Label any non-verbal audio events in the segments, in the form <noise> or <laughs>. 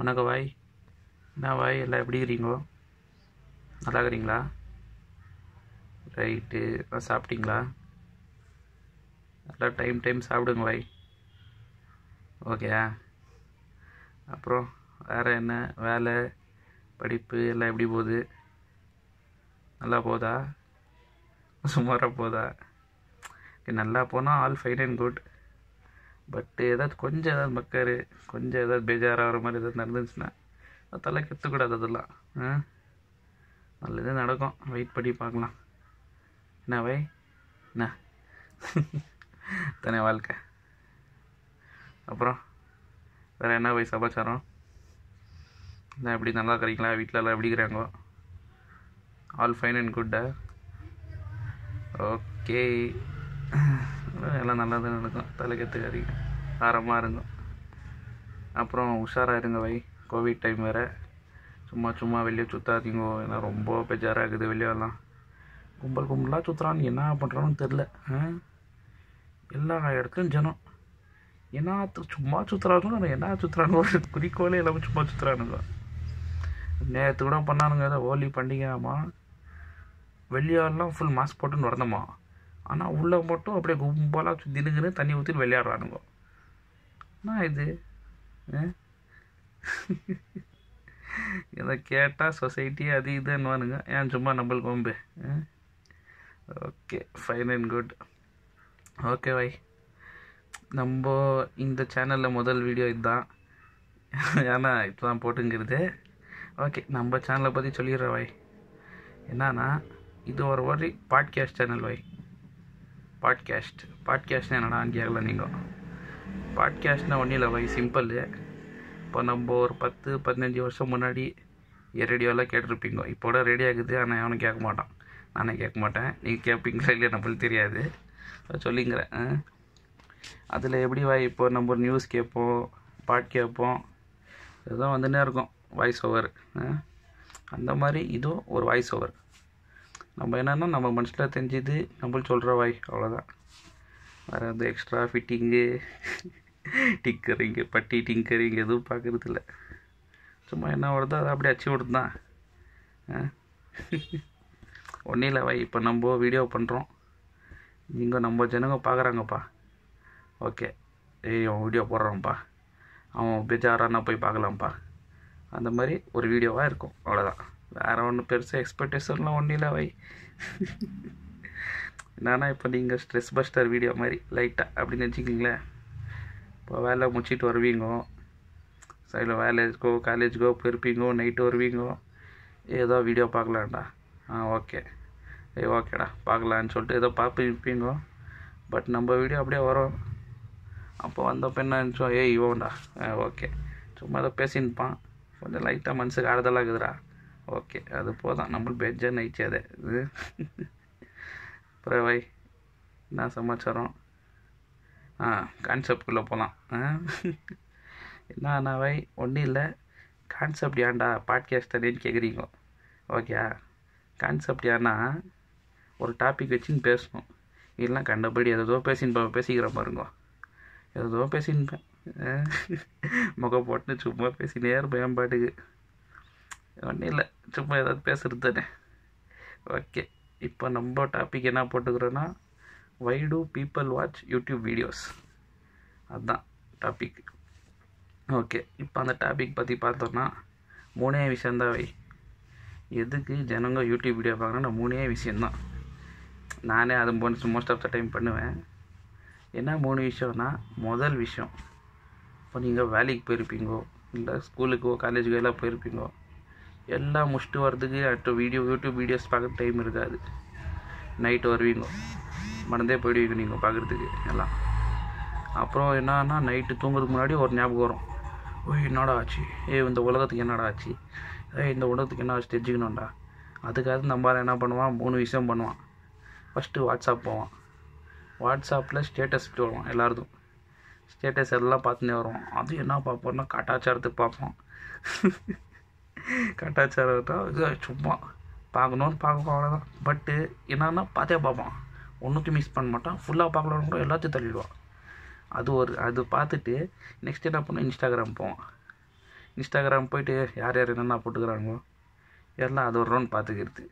வணக்கம் வாய் என்ன வாய் எல்லாம் எப்படி இருக்கிறீங்கோ நல்லா இருக்கிறீங்களா ரைட்டு எல்லாம் சாப்பிட்டீங்களா எல்லாம் டைம் டைம் சாப்பிடுங்க வாய் ஓகே அப்புறம் வேறு என்ன வேலை படிப்பு எல்லாம் எப்படி போகுது நல்லா போதா சுமாராக போதா நல்லா போனால் ஆல் ஃபைன் அண்ட் குட் பட்டு ஏதாவது கொஞ்சம் ஏதாவது மக்கார் கொஞ்சம் ஏதாவது பேஜாராகிற மாதிரி ஏதாவது நடந்துச்சுன்னா அது தலை அதெல்லாம் ஆ நல்லதே நடக்கும் வெயிட் பண்ணி பார்க்கலாம் என்ன வை என்ன தானே வாழ்க்கை அப்புறம் வேறு என்ன வை சமாச்சாரம் என்ன எப்படி நல்லா இருக்கிறீங்களா வீட்டிலலாம் எப்படி இருக்கிறாங்க ஆல் ஃபைன் அண்ட் குட்டா ஓகே எல்லாம் நல்லா தான் நடக்கும் தலைக்கத்துக்காரிங்க ஆரமாக இருக்கும் அப்புறம் உஷாராக இருங்க வை கோவிட் டைம் வேறு சும்மா சும்மா வெளியே சுற்றாதீங்கோ ஏன்னா ரொம்ப பெஜாராக இருக்குது வெளியெல்லாம் கும்பல் கும்பலாக சுற்றுறான் என்ன பண்ணுறான்னு தெரில எல்லா இடத்துலையும் ஜனம் என்ன சும்மா சுற்றுறாங்க என்ன சுற்றுறாங்க ஒரு குறிக்கோளே எல்லாமே சும்மா சுற்றுறானுங்க நேற்று கூட பண்ணானுங்க ஏதோ ஹோலி பண்டிகை ஆமாம் ஃபுல் மாஸ்க் போட்டுன்னு வரணுமா ஆனால் உள்ளே மட்டும் அப்படியே கும்பலாக சுத்தினுங்கன்னு தண்ணி ஊற்றி விளையாடுறானுங்க நான் இது இதை கேட்டால் சொசைட்டி அது இதுன்னுவானுங்க ஏன் சும்மா நம்மளுக்கு வம்பு okay fine and good okay why நம்ம இந்த சேனலில் முதல் வீடியோ இதுதான் ஏன்னா இப்போ தான் போட்டுங்கிறது ஓகே நம்ம சேனலை பற்றி சொல்லிடுற வை என்னன்னா இது ஒரு ஒரு podcast channel why podcast podcast என்னடான்னு கேட்கல நீங்கள் பாட்காஸ்ட்னா ஒன்றும் இல்லை வை சிம்பிள் இப்போ நம்ம ஒரு பத்து பதினஞ்சு வருஷம் முன்னாடி ரேடியோலாம் கேட்டிருப்பீங்க இப்போ கூட ரெடி ஆகுது ஆனால் அவனும் கேட்க மாட்டான் நானே கேட்க மாட்டேன் நீங்கள் கேட்பீங்களா இல்லையா நம்மளுக்கு தெரியாது சொல்லிங்கிறேன் அதில் எப்படி வாய் இப்போ நம்ம நியூஸ் கேட்போம் பாட் கேட்போம் இதுதான் வந்துன்னே இருக்கும் வாய்ஸ் ஓவர் அந்த மாதிரி இதுவும் ஒரு வாய்ஸ் ஓவர் நம்ம என்னென்னா நம்ம மனசில் தெரிஞ்சது நம்மளும் சொல்கிற வாய் அவ்வளோதான் வேறு அந்த எக்ஸ்ட்ரா ஃபிட்டிங்கு டிக்கரிங்கு பட்டி டிங்கரிங் எதுவும் பார்க்குறது இல்லை சும்மா என்ன வருதோ அதை அப்படியே அச்சு விடுது தான் ஒன்றும் இல்லை வாய் இப்போ நம்ம வீடியோ பண்ணுறோம் இங்கே நம்ம ஜனங்க பார்க்குறாங்கப்பா ஓகே ஏய் அவன் வீடியோ போடுறான்ப்பா அவன் பேஜாரானா போய் பார்க்கலாம்ப்பா அந்த மாதிரி ஒரு வீடியோவாக இருக்கும் அவ்வளோதான் வேறு ஒன்றும் பெருசாக எக்ஸ்பெக்டேஷன்லாம் ஒன்றும் இல்லை வை என்னன்னா இப்போ நீங்கள் ஸ்ட்ரெஸ் பஸ்டர் வீடியோ மாதிரி லைட்டாக அப்படின்னு வச்சுக்கிங்களேன் இப்போ வேலை முடிச்சிட்டு வருவீங்கோ சைடில் வேலேஜ்க்கோ காலேஜுக்கோ பெருப்பீங்கோ நைட்டு வருவீங்கோ ஏதோ வீடியோ பார்க்கலான்டா ஆ ஓகே ஏ ஓகேடா பார்க்கலான்னு சொல்லிட்டு ஏதோ பார்ப்பு இருப்பீங்கோ பட் நம்ம வீடியோ அப்படியே வரும் அப்போ வந்தப்போ என்ன நினச்சோம் ஏய் இவன்டா ஆ ஓகே சும்மா ஏதோ பேசின்னுப்பான் கொஞ்சம் லைட்டாக மனசுக்கு ஆறுதலாக இருக்குதுடா ஓகே அது போதும் நம்ம பெஜ்ஜாக நைச்சாதே இது அப்புறம் வை என்ன சமாச்சாரம் ஆ கான்செப்ட்குள்ளே போகலாம் என்ன வை ஒன்றும் இல்லை கான்செப்ட் ஏன்டா பாட்காஸ்ட் தானேன்னு கேட்குறீங்க ஓகே கான்செப்ட் ஏன்னா ஒரு டாபிக் வச்சுன்னு பேசணும் இல்லைனா கண்டபடி ஏதோ பேசின்னு பேசிக்கிற பாருங்க ஏதோ பேசின்னு முகம் போட்டுன்னு சும்மா பேசினே இருப்பேன் பாட்டுக்கு ஒன்றும் இல்லை சும்மா ஏதாவது பேசுகிறது தானே ஓகே இப்போ நம்ம டாபிக் என்ன போட்டுக்கிறோன்னா why do people watch YouTube videos அதுதான் டாபிக் ஓகே இப்போ அந்த டாபிக் பற்றி பார்த்தோன்னா மூணே விஷயந்தான் வை எதுக்கு ஜனங்க யூடியூப் வீடியோ பார்க்குறோன்னா மூணே விஷயந்தான் நானே அது போனிச்சு மோஸ்ட் ஆஃப் த டைம் பண்ணுவேன் என்ன மூணு விஷயம்னா முதல் விஷயம் இப்போ நீங்கள் வேலைக்கு போயிருப்பீங்கோ இல்லை ஸ்கூலுக்கோ காலேஜுக்கோ எல்லாம் போயிருப்பீங்கோ எல்லாம் முடிச்சுட்டு வரதுக்கு அடுத்த வீடியோ யூடியூப் வீடியோஸ் பார்க்க டைம் இருக்காது நைட் வருவீங்க மறந்தே போயிடுவீங்க நீங்கள் பார்க்குறதுக்கு எல்லாம் அப்புறம் என்னன்னா நைட்டு தூங்குறதுக்கு முன்னாடி ஒரு ஞாபகம் வரும் ஓய் என்னடா ஆச்சு ஏ இந்த உலகத்துக்கு என்னடா ஆச்சு ஏ இந்த உலகத்துக்கு என்ன ஆச்சு தெரிஞ்சுக்கணும்டா அதுக்காக நம்ம என்ன பண்ணுவான் மூணு விஷயம் பண்ணுவான் ஃபஸ்ட்டு வாட்ஸ்அப் போவான் வாட்ஸ்அப்பில் ஸ்டேட்டஸ் போடுவோம் எல்லாருக்கும் ஸ்டேட்டஸ் எல்லாம் பார்த்துனே வருவான் அதுவும் என்ன பார்ப்போம்னா கட்டாச்சாரத்துக்கு பார்ப்போம் <laughs> கட்டாச்சாரம் சும்மா பார்க்கணுன்னு பார்க்க அவ்வளோதான் பட்டு என்னன்னா பார்த்தே பார்ப்பான் ஒன்றுக்கும் மிஸ் பண்ண மாட்டான் ஃபுல்லாக பார்க்கலாம் கூட எல்லாத்தையும் தள்ளிடுவான் அது ஒரு அது பார்த்துட்டு நெக்ஸ்ட் என்ன பண்ணுவோம் இன்ஸ்டாகிராம் போவான் இன்ஸ்டாகிராம் போயிட்டு யார் யார் என்னென்ன போட்டுக்கிறாங்களோ எல்லாம் அது ஒரு ரவுண்ட் பார்த்துக்கிறது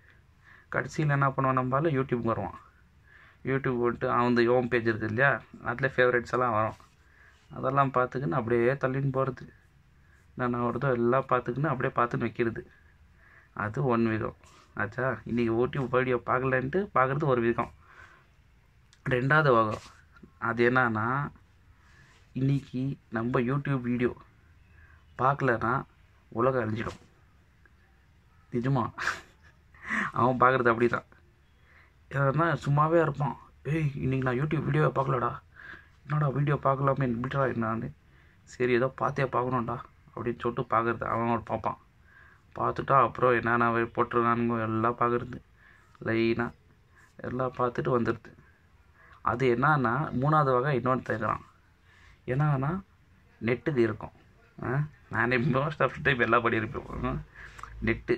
கடைசியில் என்ன பண்ணுவோம் நம்மளால யூடியூப் வருவான் யூடியூப் போட்டு அவன் யோம் பேஜ் இருக்குது இல்லையா அதில் ஃபேவரட்ஸ் எல்லாம் வரும் அதெல்லாம் பார்த்துக்கின்னு அப்படியே தள்ளின்னு போகிறது நான் வருதோ எல்லாம் பார்த்துக்கின்னு அப்படியே பார்த்துன்னு வைக்கிறது அது ஒன் விதம் ஆச்சா இன்றைக்கி ஓட்டி வீடியோ பார்க்கலன்ட்டு பார்க்குறது ஒரு விதம் ரெண்டாவது வகம் அது என்னன்னா இன்றைக்கி நம்ம யூடியூப் வீடியோ பார்க்கலன்னா உலகம் அழிஞ்சிடும் நிஜமா அவன் பார்க்குறது அப்படி தான் எதனா சும்மாவே இருப்பான் ஏய் இன்றைக்கி நான் யூடியூப் வீடியோவை பார்க்கலடா என்னடா வீடியோ பார்க்கலாமே விட்டுறா என்னான்னு சரி ஏதோ பார்த்தே பார்க்கணும்டா அப்படின்னு சொல்லிட்டு பார்க்குறது அவன் ஒரு பார்ப்பான் பார்த்துட்டா அப்புறம் என்னென்ன போட்டிருக்கானுங்க எல்லாம் பார்க்குறது லைனாக எல்லாம் பார்த்துட்டு வந்துடுது அது என்னன்னா மூணாவது வகை இன்னொன்று தேக்கிறான் என்னன்னா நெட்டு இருக்கும் நானே மோஸ்ட் ஆஃப் டைம் எல்லா இருப்பேன் நெட்டு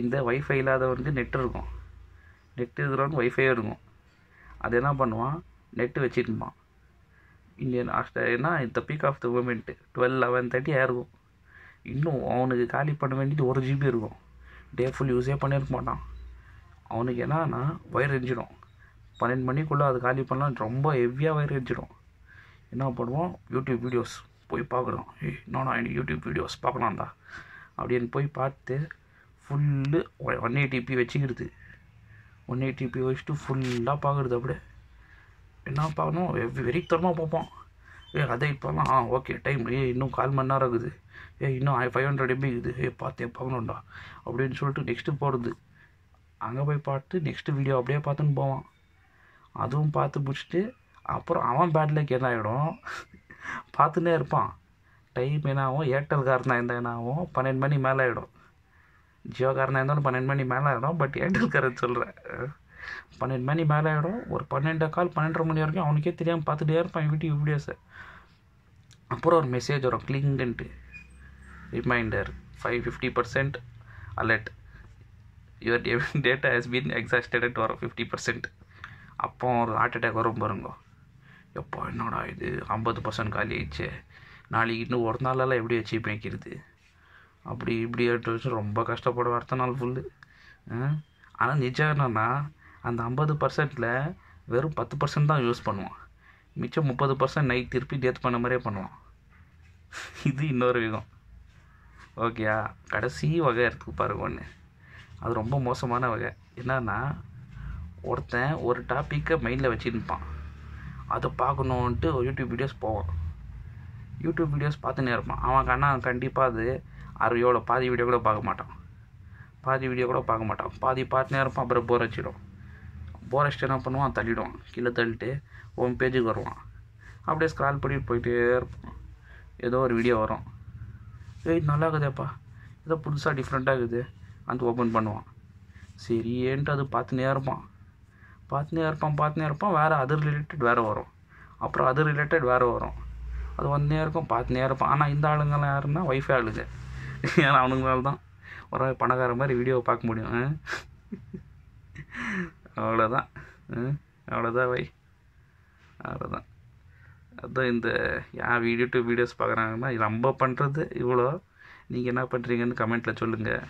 இந்த ஒய்ஃபை இல்லாதவனுக்கு நெட்டு இருக்கும் நெட்டு இருக்கிறவனுக்கு ஒய்ஃபையும் இருக்கும் அது என்ன பண்ணுவான் நெட்டு வச்சுட்டுப்பான் இந்தியன் ஆஸ்திரேலியா இந்த peak of the moment twelve eleven thirty ஆயிருக்கும் இன்னும் அவனுக்கு காலி பண்ண வேண்டியது ஒரு ஜிபி இருக்கும் டே ஃபுல் யூஸே பண்ணியிருக்க மாட்டான் அவனுக்கு என்னன்னா ஒயர் எரிஞ்சிடும் பன்னெண்டு மணிக்குள்ளே அது காலி பண்ணலாம் ரொம்ப ஹெவியாக ஒயர் எரிஞ்சிடும் என்ன பண்ணுவோம் யூடியூப் வீடியோஸ் போய் பார்க்குறோம் ஏய் நான் எனக்கு யூடியூப் வீடியோஸ் பார்க்கலாம்டா அப்படின்னு போய் பார்த்து ஃபுல்லு ஒன் எயிட்டிபி வச்சுக்கிறது ஒன் எயிட்டிபி வச்சுட்டு ஃபுல்லாக பார்க்குறது அப்படியே என்ன பார்க்கணும் வெறித்தனமாக பார்ப்போம் ஏ அதை இப்போலாம் ஆ ஓகே டைம் ஏ இன்னும் கால் மணி நேரம் ஆகுது ஏ இன்னும் ஃபைவ் ஹண்ட்ரட் எம்பி இருக்குது ஏ பார்த்து பார்க்கணும்டா அப்படின்னு சொல்லிட்டு நெக்ஸ்ட்டு போகிறது அங்கே போய் பார்த்து நெக்ஸ்ட்டு வீடியோ அப்படியே பார்த்துன்னு போவான் அதுவும் பார்த்து முடிச்சுட்டு அப்புறம் அவன் பேட்லேக்கு என்ன ஆகிடும் பார்த்துன்னே இருப்பான் டைம் என்ன ஆகும் ஏர்டெல்காரனாக இருந்தால் என்ன ஆகும் பன்னெண்டு மணி மேலே ஆகிடும் ஜியோ காரனாக இருந்தாலும் பன்னெண்டு மணி மேலே ஆகிடும் பட் காரன் சொல்கிறேன் பன்னெண்டு மணி மேலே ஆகிடும் ஒரு பன்னெண்டு கால் பன்னெண்டரை மணி வரைக்கும் அவனுக்கே தெரியாமல் பார்த்துட்டே இருப்பான் யூடியூப் வீடியோஸை அப்புறம் ஒரு மெசேஜ் வரும் கிளிங்கன்ட்டு reminder five fifty percent alert your data has been exhausted வரும் ஃபிஃப்டி பர்சன்ட் அப்போ ஒரு ஹார்ட் அட்டாக் வரும் பாருங்க எப்போ என்னடா இது ஐம்பது பர்சன்ட் காலி ஆயிடுச்சு நாளைக்கு இன்னும் ஒரு நாளெல்லாம் எப்படி வச்சு மேய்க்கிறது அப்படி இப்படி வச்சு ரொம்ப கஷ்டப்படுவேன் அடுத்த நாள் ஃபுல்லு ஆனால் நிஜம் என்னன்னா அந்த ஐம்பது பர்சன்ட்டில் வெறும் பத்து பர்சன்ட் தான் யூஸ் பண்ணுவான் மிச்சம் முப்பது பர்சன்ட் நைட் திருப்பி டேத் பண்ண மாதிரியே பண்ணுவான் இது இன்னொரு விதம் ஓகேயா கடைசி வகை இருக்குது பாருங்க ஒன்று அது ரொம்ப மோசமான வகை என்னன்னா ஒருத்தன் ஒரு டாப்பிக்கை மைண்டில் வச்சுருப்பான் அதை பார்க்கணுன்ட்டு யூடியூப் வீடியோஸ் போவான் யூடியூப் வீடியோஸ் பார்த்துன்னே இருப்பான் அவன் கண்ணா கண்டிப்பாக அது அறுவையோட பாதி வீடியோ கூட பார்க்க மாட்டான் பாதி வீடியோ கூட பார்க்க மாட்டான் பாதி பார்த்துனே இருப்பான் அப்புறம் போர் வச்சிடும் போரஸ்ட் என்ன பண்ணுவான் தள்ளிடுவான் கீழே தள்ளிட்டு ஓம் பேஜுக்கு வருவான் அப்படியே ஸ்க்ரால் பண்ணிட்டு போயிட்டே இருப்பான் ஏதோ ஒரு வீடியோ வரும் ஏய் நல்லா இருக்குதேப்பா ஏதோ புதுசாக டிஃப்ரெண்ட்டாக இருக்குது அந்த ஓப்பன் பண்ணுவான் சரி ஏன்ட்டு அது பார்த்துனே இருப்பான் பார்த்துனே இருப்பான் பார்த்துனே இருப்பான் வேறு அது ரிலேட்டட் வேறு வரும் அப்புறம் அது ரிலேட்டட் வேறு வரும் அது வந்தே இருக்கும் பார்த்துனே இருப்பான் ஆனால் இந்த ஆளுங்கெல்லாம் யாருன்னா ஒய்ஃபை ஆளுங்க ஏன்னா அவனுங்களால தான் ஒரு பணக்கார மாதிரி வீடியோவை பார்க்க முடியும் அவ்வளோதான் அவ்வளோதான் வை அவ்வளோதான் அதுதான் இந்த யார் வீடியோ யூடியூப் வீடியோஸ் பார்க்குறாங்கன்னா ரொம்ப பண்ணுறது இவ்வளோ நீங்கள் என்ன பண்ணுறீங்கன்னு கமெண்ட்டில் சொல்லுங்கள்